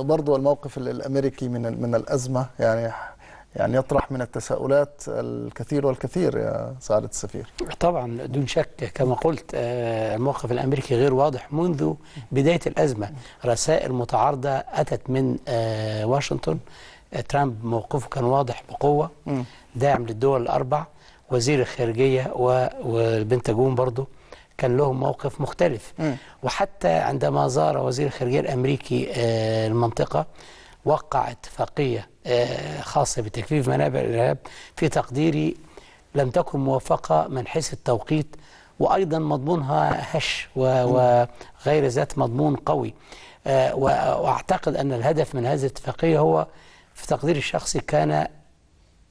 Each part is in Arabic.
برضو الموقف الامريكي من من الازمه يعني يعني يطرح من التساؤلات الكثير والكثير يا سعاده السفير. طبعا دون شك كما قلت آه، الموقف الامريكي غير واضح منذ بدايه الازمه، رسائل متعارضه اتت من آه، واشنطن آه، ترامب موقفه كان واضح بقوه داعم للدول الاربع وزير الخارجيه والبنتاجون برضه كان لهم موقف مختلف م. وحتى عندما زار وزير الخارجية الأمريكي آه، المنطقة وقع اتفاقية آه، خاصة بتكفيف منابع الإرهاب في تقديري لم تكن موفقة من حيث التوقيت وأيضا مضمونها هش وغير ذات مضمون قوي آه، وأعتقد أن الهدف من هذه الاتفاقية هو في تقديري الشخصي كان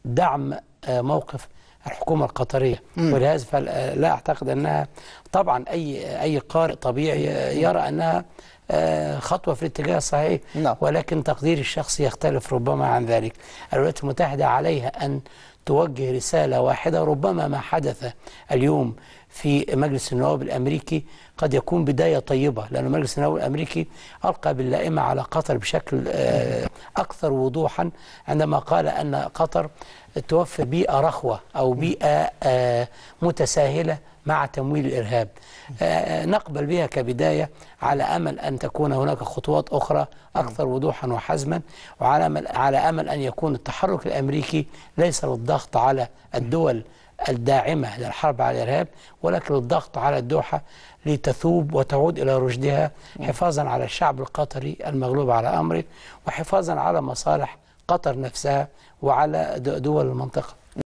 دعم موقف الحكومه القطريه ولهذا لا اعتقد انها طبعا اي اي قارئ طبيعي يرى انها آه، خطوة في الاتجاه الصحيح نعم. ولكن تقدير الشخص يختلف ربما عن ذلك الولايات المتحدة عليها أن توجه رسالة واحدة ربما ما حدث اليوم في مجلس النواب الأمريكي قد يكون بداية طيبة لأن مجلس النواب الأمريكي ألقى باللائمة على قطر بشكل آه، أكثر وضوحا عندما قال أن قطر توفر بيئة رخوة أو بيئة آه، متساهلة مع تمويل الإرهاب آه، آه، نقبل بها كبداية على أمل أن تكون هناك خطوات أخرى أكثر وضوحا وحزما وعلى أمل, على أمل أن يكون التحرك الأمريكي ليس للضغط على الدول الداعمة للحرب على الإرهاب ولكن للضغط على الدوحة لتثوب وتعود إلى رشدها حفاظا على الشعب القطري المغلوب على أمره وحفاظا على مصالح قطر نفسها وعلى دول المنطقة